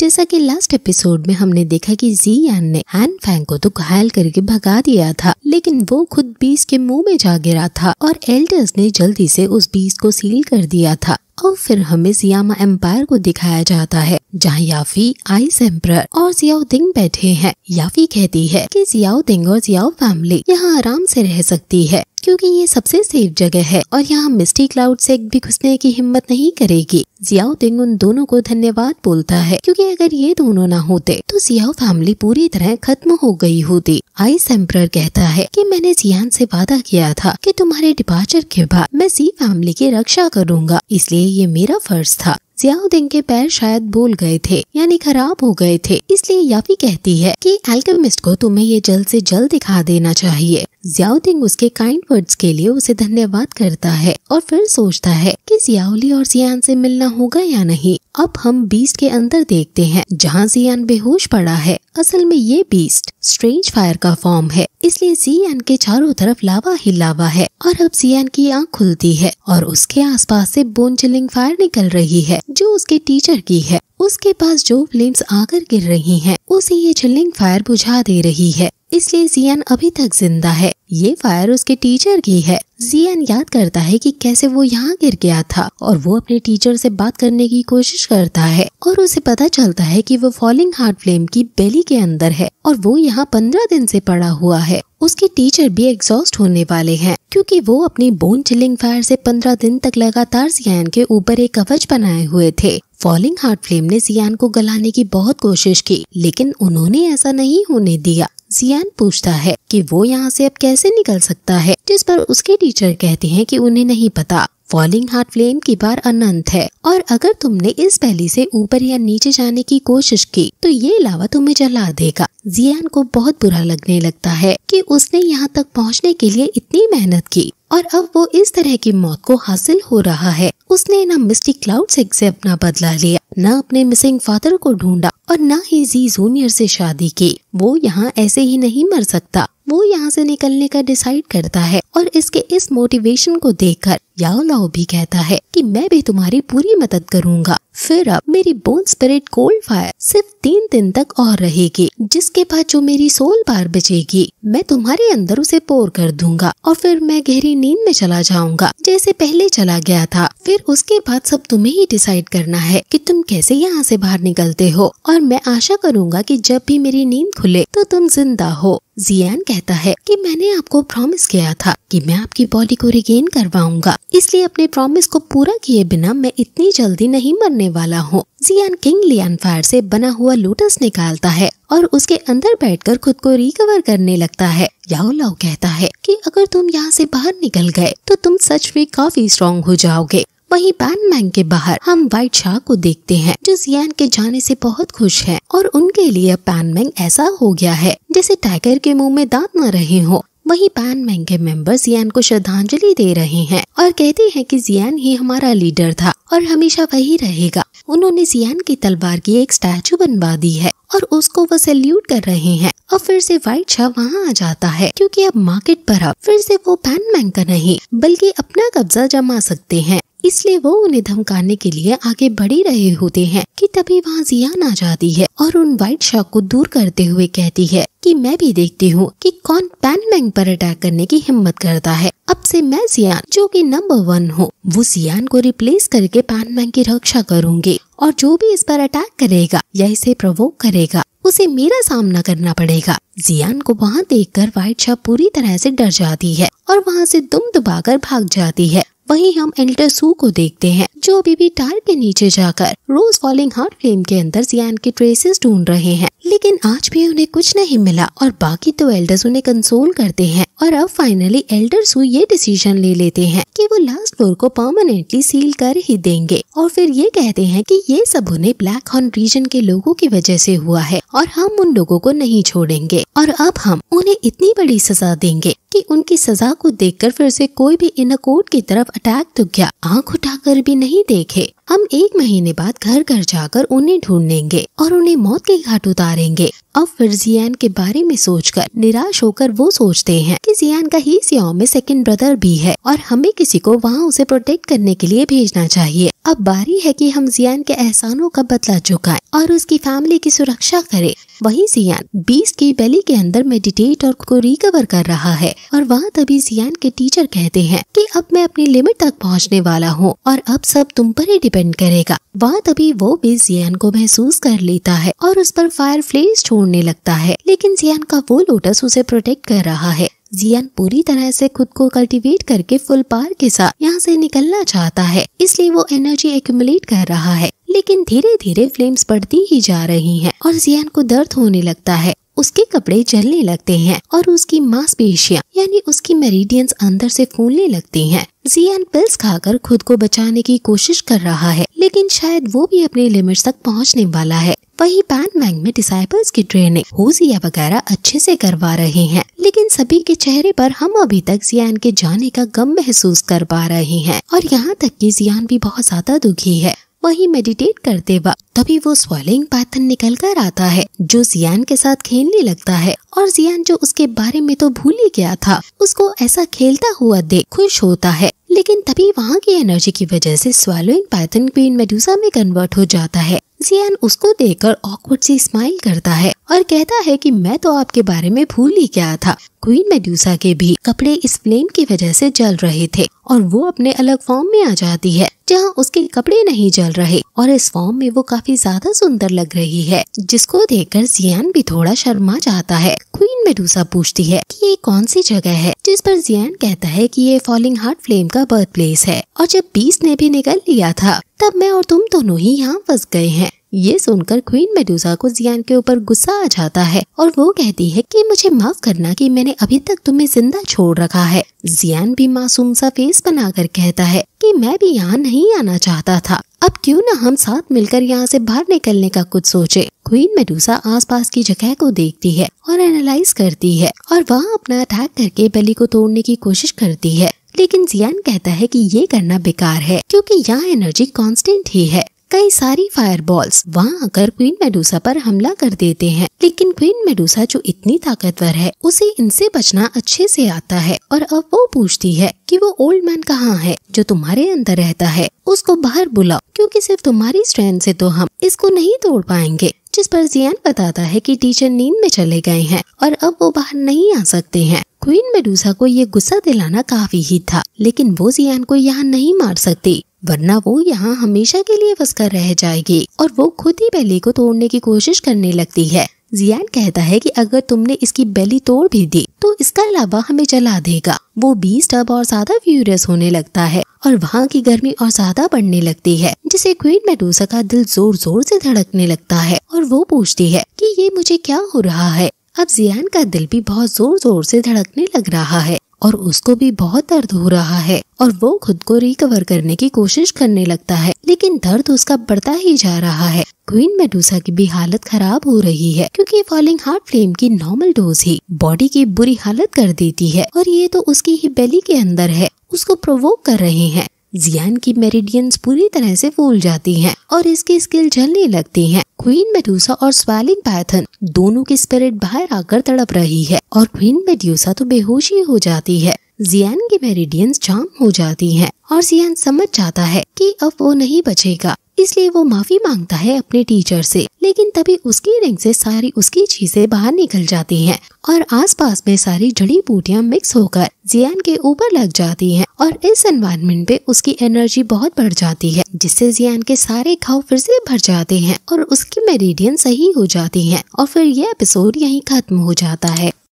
जैसा कि last episode में हमने देखा कि जी एन ने एन फैंग को तो घायल करके भगा दिया था लेकिन वो खुद बीस के मुंह में जा गिरा था और एल्डर्स ने जल्दी से उस बीस को सील कर दिया था और फिर हमें सियामा एम्पायर को दिखाया जाता है जहाँ याफी आई सेम्पर और जियाउदिंग बैठे हैं याफी कहती है कि जियाउदिंग और जियाओ फैमिली यहाँ आराम से रह सकती है क्योंकि ये सबसे सेफ जगह है और यहाँ मिस्टी क्लाउड से भी घुसने की हिम्मत नहीं करेगी जियाउद्दीन उन दोनों को धन्यवाद बोलता है क्योंकि अगर ये दोनों ना होते तो जियाओ फैमिली पूरी तरह खत्म हो गई होती आई सेम्पर कहता है कि मैंने जियान से वादा किया था कि तुम्हारे डिपार्चर के बाद मैं जी फैमिली की रक्षा करूंगा इसलिए ये मेरा फर्ज था जियाउद्दीन के पैर शायद भूल गए थे यानी खराब हो गए थे इसलिए याफी कहती है कि एल्केमिस्ट को तुम्हें ये जल्द से जल्द दिखा देना चाहिए जियाउदिंग उसके काइंड वर्ड्स के लिए उसे धन्यवाद करता है और फिर सोचता है कि जियाउली और सियान से मिलना होगा या नहीं अब हम बीस्ट के अंदर देखते हैं जहाँ सियान बेहोश पड़ा है असल में ये बीस्ट स्ट्रेंज फायर का फॉर्म है इसलिए सियान के चारों तरफ लावा ही लावा है और अब सियान की आंख खुलती है और उसके आसपास से बोन चिलिंग फायर निकल रही है जो उसके टीचर की है उसके पास जो फ्लेम्स आकर गिर रही हैं, उसे ये चिलिंग फायर बुझा दे रही है इसलिए जियान अभी तक जिंदा है ये फायर उसके टीचर की है जियान याद करता है कि कैसे वो यहाँ गिर गया था और वो अपने टीचर से बात करने की कोशिश करता है और उसे पता चलता है कि वो फॉलिंग हार्ट फ्लेम की बेली के अंदर है और वो यहाँ पंद्रह दिन से पड़ा हुआ है उसके टीचर भी एग्जॉस्ट होने वाले हैं क्योंकि वो अपनी बोन चिलिंग फायर से पंद्रह दिन तक लगातार जियान के ऊपर एक कवच बनाए हुए थे फॉलिंग हार्ट फ्लेम ने जियान को गलाने की बहुत कोशिश की लेकिन उन्होंने ऐसा नहीं होने दिया जियान पूछता है कि वो यहाँ से अब कैसे निकल सकता है जिस पर उसके टीचर कहते हैं कि उन्हें नहीं पता फॉलिंग हार्ट फ्लेम की बार अनंत है और अगर तुमने इस पहली से ऊपर या नीचे जाने की कोशिश की तो ये लावा तुम्हें जला देगा जियान को बहुत बुरा लगने लगता है कि उसने यहाँ तक पहुँचने के लिए इतनी मेहनत की और अब वो इस तरह की मौत को हासिल हो रहा है उसने न मिस्टी क्लाउड सेक्स से अपना बदला लिया न अपने मिसिंग फादर को ढूंढा और न ही जी जूनियर से शादी की वो यहाँ ऐसे ही नहीं मर सकता वो यहाँ से निकलने का डिसाइड करता है और इसके इस मोटिवेशन को देखकर याओ लाओ भी कहता है कि मैं भी तुम्हारी पूरी मदद करूंगा फिर अब मेरी बोन स्पिरिट कोल्ड फायर सिर्फ तीन दिन तक और रहेगी जिसके बाद जो मेरी सोल बार बचेगी मैं तुम्हारे अंदर उसे पोर कर दूंगा और फिर मैं गहरी नींद में चला जाऊंगा जैसे पहले चला गया था फिर उसके बाद सब तुम्हें ही डिसाइड करना है कि तुम कैसे यहाँ से बाहर निकलते हो और मैं आशा करूंगा कि जब भी मेरी नींद खुले तो तुम जिंदा हो जियान कहता है कि मैंने आपको प्रॉमिस किया था कि मैं आपकी बॉडी को रिगेन करवाऊंगा इसलिए अपने प्रॉमिस को पूरा किए बिना मैं इतनी जल्दी नहीं मरने वाला हूँ जियान किंग लियान फायर से बना हुआ लोटस निकालता है और उसके अंदर बैठकर खुद को रिकवर करने लगता है याओ लाओ कहता है कि अगर तुम यहाँ से बाहर निकल गए तो तुम सच में काफी स्ट्रांग हो जाओगे वही पैन मैंग के बाहर हम व्हाइट शाह को देखते हैं जो जियान के जाने से बहुत खुश है और उनके लिए पैन मैंग ऐसा हो गया है जैसे टाइगर के मुंह में दांत न रहे हो वहीं पैन मैंग के मेंबर जियान को श्रद्धांजलि दे रहे हैं और कहते हैं कि जियान ही हमारा लीडर था और हमेशा वही रहेगा उन्होंने जियान की तलवार की एक स्टैचू बनवा दी है और उसको वो सैल्यूट कर रहे हैं और फिर से व्हाइट शाह वहाँ आ जाता है क्योंकि अब मार्केट पर अब फिर से वो पैन मैंग का नहीं बल्कि अपना कब्जा जमा सकते हैं इसलिए वो उन्हें धमकाने के लिए आगे बढ़ी रहे होते हैं कि तभी वहाँ जियान आ जाती है और उन व्हाइट शॉक को दूर करते हुए कहती है कि मैं भी देखती हूँ कि कौन पैन मैंग पर अटैक करने की हिम्मत करता है अब से मैं जियान जो कि नंबर वन हूँ वो जियान को रिप्लेस करके पैन मैंग की रक्षा करूंगी और जो भी इस पर अटैक करेगा या इसे प्रवोक करेगा उसे मेरा सामना करना पड़ेगा जियान को वहाँ देखकर व्हाइट शाह पूरी तरह से डर जाती है और वहाँ से दुम दबाकर भाग जाती है वहीं हम एल्टर सू को देखते हैं जो अभी भी टायर के नीचे जाकर रोज फॉलिंग हार्ट फ्लेम के अंदर जियान के ट्रेसेस ढूंढ रहे हैं लेकिन आज भी उन्हें कुछ नहीं मिला और बाकी तो एल्डर्स उन्हें कंसोल करते हैं और अब फाइनली सू ये डिसीजन ले लेते हैं कि वो लास्ट फ्लोर को परमानेंटली सील कर ही देंगे और फिर ये कहते हैं कि ये सब उन्हें ब्लैक हॉर्न रीजन के लोगों की वजह से हुआ है और हम उन लोगों को नहीं छोड़ेंगे और अब हम उन्हें इतनी बड़ी सजा देंगे कि उनकी सजा को देखकर फिर से कोई भी कोर्ट की तरफ अटैक तो गया आंख उठाकर भी नहीं देखे हम एक महीने बाद घर घर जाकर उन्हें ढूंढेंगे और उन्हें मौत के घाट उतारेंगे अब फिर जियान के बारे में सोचकर निराश होकर वो सोचते हैं कि जियान का ही सियाओ में सेकंड ब्रदर भी है और हमें किसी को वहाँ उसे प्रोटेक्ट करने के लिए भेजना चाहिए अब बारी है कि हम जियान के एहसानों का बदला चुकाएं और उसकी फैमिली की सुरक्षा करें वहीं सियान बीस की बेली के अंदर मेडिटेट और को रिकवर कर रहा है और वहाँ तभी सियान के टीचर कहते हैं कि अब मैं अपनी लिमिट तक पहुँचने वाला हूँ और अब सब तुम पर ही डिपेंड करेगा वहाँ तभी वो भी सियान को महसूस कर लेता है और उस पर फायर फ्लेस छोड़ने लगता है लेकिन सियान का वो लोटस उसे प्रोटेक्ट कर रहा है जियान पूरी तरह से खुद को कल्टीवेट करके फुल पार के साथ यहाँ से निकलना चाहता है इसलिए वो एनर्जी एक्यूमुलेट कर रहा है लेकिन धीरे धीरे फ्लेम्स बढ़ती ही जा रही हैं और जियान को दर्द होने लगता है उसके कपड़े जलने लगते हैं और उसकी मांसपेशियां यानी उसकी मेरिडियंस अंदर से फूलने लगती हैं। जियान पिल्स खाकर खुद को बचाने की कोशिश कर रहा है लेकिन शायद वो भी अपने लिमिट तक पहुंचने वाला है वही पैन मैंग में डिसाइपल्स की ट्रेनिंग होजिया वगैरह अच्छे से करवा रहे हैं लेकिन सभी के चेहरे पर हम अभी तक जियान के जाने का गम महसूस कर पा रहे हैं और यहाँ तक कि जियान भी बहुत ज्यादा दुखी है वहीं मेडिटेट करते वक्त तभी वो स्वॉलिंग पैथर्न निकल कर आता है जो जियान के साथ खेलने लगता है और जियान जो उसके बारे में तो भूल ही गया था उसको ऐसा खेलता हुआ देख खुश होता है लेकिन तभी वहाँ की एनर्जी की वजह से स्वालोइंग पैथर्न क्वीन मेडूसा में कन्वर्ट हो जाता है जियान उसको देखकर ऑकवर्ड से स्माइल करता है और कहता है कि मैं तो आपके बारे में भूल ही गया था क्वीन मेड्यूसा के भी कपड़े इस फ्लेम की वजह से जल रहे थे और वो अपने अलग फॉर्म में आ जाती है जहाँ उसके कपड़े नहीं जल रहे और इस फॉर्म में वो काफी ज्यादा सुंदर लग रही है जिसको देखकर जियान भी थोड़ा शर्मा जाता है मेडूसा पूछती है कि ये कौन सी जगह है जिस पर जियान कहता है कि ये फॉलिंग हार्ट फ्लेम का बर्थ प्लेस है और जब बीस ने भी निकल लिया था तब मैं और तुम दोनों ही यहाँ फंस गए हैं ये सुनकर क्वीन मेडूसा को जियान के ऊपर गुस्सा आ जाता है और वो कहती है कि मुझे माफ करना कि मैंने अभी तक तुम्हें जिंदा छोड़ रखा है जियान भी मासूम सा फेस बनाकर कहता है कि मैं भी यहाँ नहीं आना चाहता था अब क्यों ना हम साथ मिलकर यहाँ से बाहर निकलने का कुछ सोचे क्वीन मेडूसा आसपास की जगह को देखती है और एनालाइज करती है और वहाँ अपना अटैक करके बली को तोड़ने की कोशिश करती है लेकिन जियान कहता है कि ये करना बेकार है क्योंकि यहाँ एनर्जी कांस्टेंट ही है कई सारी फायरबॉल्स वहाँ आकर क्वीन मेडूसा पर हमला कर देते हैं लेकिन क्वीन मेडूसा जो इतनी ताकतवर है उसे इनसे बचना अच्छे से आता है और अब वो पूछती है कि वो ओल्ड मैन कहाँ है जो तुम्हारे अंदर रहता है उसको बाहर बुलाओ क्योंकि सिर्फ तुम्हारी स्ट्रेंथ से तो हम इसको नहीं तोड़ पाएंगे जिस पर जियान बताता है कि टीचर नींद में चले गए हैं और अब वो बाहर नहीं आ सकते हैं क्वीन मेडूसा को ये गुस्सा दिलाना काफी ही था लेकिन वो जियान को यहाँ नहीं मार सकती वरना वो यहाँ हमेशा के लिए फंसकर रह जाएगी और वो खुद ही बेली को तोड़ने की कोशिश करने लगती है जियान कहता है कि अगर तुमने इसकी बेली तोड़ भी दी तो इसका अलावा हमें जला देगा वो बीस टब और ज्यादा फ्यूरियस होने लगता है और वहाँ की गर्मी और ज्यादा बढ़ने लगती है जिसे क्वीन मेडूसा का दिल जोर जोर से धड़कने लगता है और वो पूछती है कि ये मुझे क्या हो रहा है अब जियान का दिल भी बहुत जोर जोर से धड़कने लग रहा है और उसको भी बहुत दर्द हो रहा है और वो खुद को रिकवर करने की कोशिश करने लगता है लेकिन दर्द उसका बढ़ता ही जा रहा है क्वीन मेडूसा की भी हालत खराब हो रही है क्योंकि फॉलिंग हार्ट फ्लेम की नॉर्मल डोज ही बॉडी की बुरी हालत कर देती है और ये तो उसकी ही बेली के अंदर है उसको प्रोवोक कर रहे हैं जियान की मेरिडियंस पूरी तरह से फूल जाती हैं और इसकी स्किल जलने लगती हैं। क्वीन मेड्यूसा और स्वालिंग पैथन दोनों की स्पिरिट बाहर आकर तड़प रही है और क्वीन मेड्यूसा तो बेहोशी हो जाती है जियान की मेरिडियंस जाम हो जाती हैं और जियान समझ जाता है कि अब वो नहीं बचेगा इसलिए वो माफी मांगता है अपने टीचर से लेकिन तभी उसकी रिंग से सारी उसकी चीजें बाहर निकल जाती हैं और आसपास में सारी जड़ी बूटियां मिक्स होकर जियान के ऊपर लग जाती हैं और इस एनवायरमेंट पे उसकी एनर्जी बहुत बढ़ जाती है जिससे जियान के सारे घाव फिर से भर जाते हैं और उसकी मेरिडियन सही हो जाती है और फिर यह एपिसोड यही खत्म हो जाता है